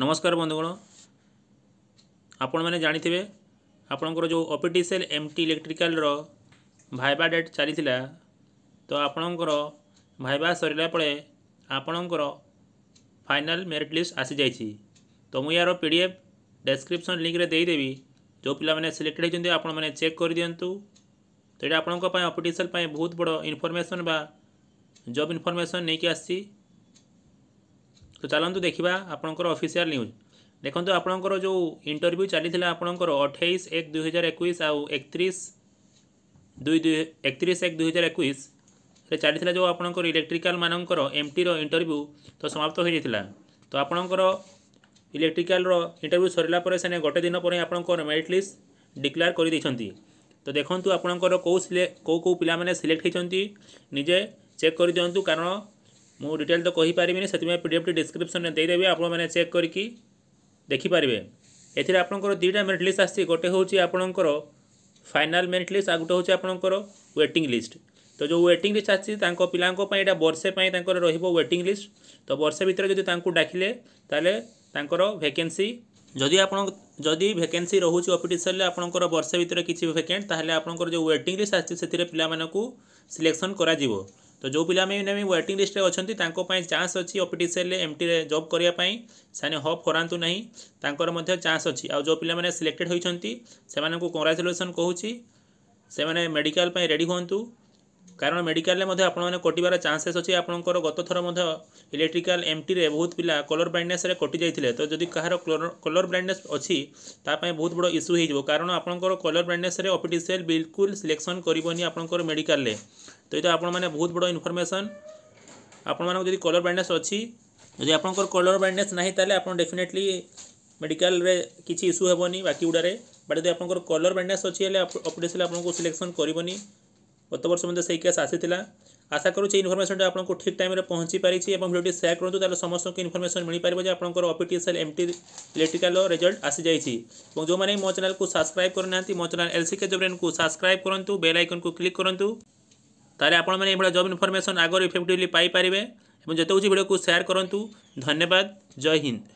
ନମସ୍କାର ବନ୍ଧୁଗଣ ଆପଣମାନେ ଜାଣିଥିବେ ଆପଣଙ୍କର ଯେଉଁ O P T C L M T ଇଲେକ୍ଟ୍ରିକାଲ୍ର ଭାଇବା ଡେଟ୍ ଚାଲିଥିଲା ତ ଆପଣଙ୍କର ଭାଇବା ସରିଲା ପରେ ଆପଣଙ୍କର ଫାଇନାଲ୍ ମେରିଟ୍ ଲିଷ୍ଟ ଆସିଯାଇଛି ତ ମୁଁ ଏହାର ପି ଡି ଏଫ୍ ଡେସ୍କ୍ରିପ୍ସନ୍ ଲିଙ୍କରେ ଦେଇଦେବି ଯେଉଁ ପିଲାମାନେ ସିଲେକ୍ଟେଡ଼୍ ହୋଇଛନ୍ତି ଆପଣମାନେ ଚେକ୍ କରିଦିଅନ୍ତୁ ତ ଏଇଟା ଆପଣଙ୍କ ପାଇଁ ଓ ପି ଟି ସେଲ୍ ପାଇଁ ବହୁତ ବଡ଼ ଇନଫର୍ମେସନ୍ ବା ଜବ୍ ଇନଫର୍ମେସନ୍ ନେଇକି ଆସିଛି ତ ଚାଲନ୍ତୁ ଦେଖିବା ଆପଣଙ୍କର ଅଫିସିଆଲ ନ୍ୟୁଜ୍ ଦେଖନ୍ତୁ ଆପଣଙ୍କର ଯେଉଁ ଇଣ୍ଟରଭ୍ୟୁ ଚାଲିଥିଲା ଆପଣଙ୍କର ଅଠେଇଶ ଏକ ଦୁଇହଜାର ଏକୋଇଶ ଆଉ ଏକତିରିଶ ଦୁଇ ଦୁଇ ଏକତିରିଶ ଏକ ଦୁଇହଜାର ଏକୋଇଶରେ ଚାଲିଥିଲା ଯେଉଁ ଆପଣଙ୍କର ଇଲେକ୍ଟ୍ରିକାଲ ମାନଙ୍କର ଏମ୍ଟିର ଇଣ୍ଟରଭ୍ୟୁ ତ ସମାପ୍ତ ହୋଇଯାଇଥିଲା ତ ଆପଣଙ୍କର ଇଲେକ୍ଟ୍ରିକାଲର ଇଣ୍ଟରଭ୍ୟୁ ସରିଲା ପରେ ସେନେ ଗୋଟେ ଦିନ ପରେ ଆପଣଙ୍କର ମେରିଟ୍ ଲିଷ୍ଟ ଡିକ୍ଲେୟାର କରିଦେଇଛନ୍ତି ତ ଦେଖନ୍ତୁ ଆପଣଙ୍କର କେଉଁ କେଉଁ କେଉଁ ପିଲାମାନେ ସିଲେକ୍ଟ ହୋଇଛନ୍ତି ନିଜେ ଚେକ୍ କରିଦିଅନ୍ତୁ କାରଣ ମୁଁ ଡିଟେଲ୍ ତ କହିପାରିବିନି ସେଥିପାଇଁ ପି ଡି ଏଫ୍ଟି ଡିସ୍କ୍ରିପ୍ସନ୍ରେ ଦେଇଦେବି ଆପଣମାନେ ଚେକ୍ କରିକି ଦେଖିପାରିବେ ଏଥିରେ ଆପଣଙ୍କର ଦୁଇଟା ମେରିଟ୍ ଲିଷ୍ଟ ଆସିଛି ଗୋଟେ ହେଉଛି ଆପଣଙ୍କର ଫାଇନାଲ୍ ମେରିଟ୍ ଲିଷ୍ଟ ଆଉ ଗୋଟେ ହେଉଛି ଆପଣଙ୍କର ୱେଟିଂ ଲିଷ୍ଟ ତ ଯେଉଁ ୱେଟିଂ ଲିଷ୍ଟ ଆସିଛି ତାଙ୍କ ପିଲାଙ୍କ ପାଇଁ ଏଇଟା ବର୍ଷେ ପାଇଁ ତାଙ୍କର ରହିବ ୱେଟିଂ ଲିଷ୍ଟ ତ ବର୍ଷେ ଭିତରେ ଯଦି ତାଙ୍କୁ ଡାକିଲେ ତାହେଲେ ତାଙ୍କର ଭେକେନ୍ସି ଯଦି ଆପଣ ଯଦି ଭେକେନ୍ସି ରହୁଛି ଅଫିସିଆଲରେ ଆପଣଙ୍କର ବର୍ଷେ ଭିତରେ କିଛି ଭେକେଣ୍ଟ ତାହେଲେ ଆପଣଙ୍କର ଯେଉଁ ୱେଟିଂ ଲିଷ୍ଟ ଆସିଛି ସେଥିରେ ପିଲାମାନଙ୍କୁ ସିଲେକ୍ସନ୍ କରାଯିବ ତ ଯେଉଁ ପିଲାମାନେ ୱେଟିଂ ଲିଷ୍ଟରେ ଅଛନ୍ତି ତାଙ୍କ ପାଇଁ ଚାନ୍ସ ଅଛି ଓପିଟି ସେଲ୍ରେ ଏମ୍ଟିରେ ଜବ୍ କରିବା ପାଇଁ ସେମାନେ ହପ୍ ହରାନ୍ତୁ ନାହିଁ ତାଙ୍କର ମଧ୍ୟ ଚାନ୍ସ ଅଛି ଆଉ ଯେଉଁ ପିଲାମାନେ ସିଲେକ୍ଟେଡ଼୍ ହୋଇଛନ୍ତି ସେମାନଙ୍କୁ କଂଗ୍ରାଚୁଲେସନ୍ କହୁଛି ସେମାନେ ମେଡ଼ିକାଲ ପାଇଁ ରେଡ଼ି ହୁଅନ୍ତୁ କାରଣ ମେଡ଼ିକାଲରେ ମଧ୍ୟ ଆପଣମାନେ କଟିବାର ଚାନ୍ସେସ୍ ଅଛି ଆପଣଙ୍କର ଗତଥର ମଧ୍ୟ ଇଲେକ୍ଟ୍ରିକାଲ ଏମ୍ଟିରେ ବହୁତ ପିଲା କଲର୍ ବ୍ଲାଇଣ୍ଡନେସ୍ରେ କଟିଯାଇଥିଲେ ତ ଯଦି କାହାର କଲର୍ ବ୍ଲାଇଣ୍ଡନେସ୍ ଅଛି ତା ପାଇଁ ବହୁତ ବଡ଼ ଇସ୍ୟୁ ହୋଇଯିବ କାରଣ ଆପଣଙ୍କର କଲର୍ ବ୍ଲାଇଣ୍ଡନେସ୍ରେ ଅଫିସିଆଲ୍ ବିଲକୁଲ ସିଲେକ୍ସନ୍ କରିବନି ଆପଣଙ୍କର ମେଡ଼ିକାଲରେ ତ ଏଇଟା ଆପଣମାନେ ବହୁତ ବଡ଼ ଇନଫର୍ମେସନ୍ ଆପଣମାନଙ୍କୁ ଯଦି କଲର୍ ବ୍ଲାଇଣ୍ଡନେସ୍ ଅଛି ଯଦି ଆପଣଙ୍କର କଲର୍ ବ୍ଲାଇଣ୍ଡନେସ୍ ନାହିଁ ତାହେଲେ ଆପଣ ଡେଫିନେଟଲି ମେଡ଼ିକାଲରେ କିଛି ଇସ୍ୟୁ ହେବନି ବାକି ଗୁଡ଼ାରେ ବଟ୍ ଯଦି ଆପଣଙ୍କର କଲର୍ ବ୍ଲାଇଣ୍ଡନେସ୍ ଅଛି ହେଲେ ଅପଡ଼େସିଲ୍ ଆପଣଙ୍କୁ ସିଲେକ୍ସନ୍ କରିବନି কত বছর মধ্যে সেই কেস আসে তিলা আশা করু যে ইনফরমেশন আপোনক ঠিক টাইমে পনচি পারিছি এবাম ভিডিওটি শেয়ার করন্তি তাহলে সমস্ত কি ইনফরমেশন মিলি পারিব যে আপোনকৰ অপটিশনাল এমপি টি লিটিক্যাল ৰিজাল্ট আসি যাইছি ম যো মানে মো চানেল কো সাবস্ক্রাইব করনান্তি মো চানেল এল সি কে জবৰেন কো সাবস্ক্রাইব করন্তু বেল আইকন কো ক্লিক করন্তু তাহলে আপোন মানে এইবা জব ইনফরমেশন আগৰ এফেক্টিভলি পাই পাবিবে এবাম যতউচি ভিডিও কো শেয়ার করন্তু ধন্যবাদ জয় হিন্দ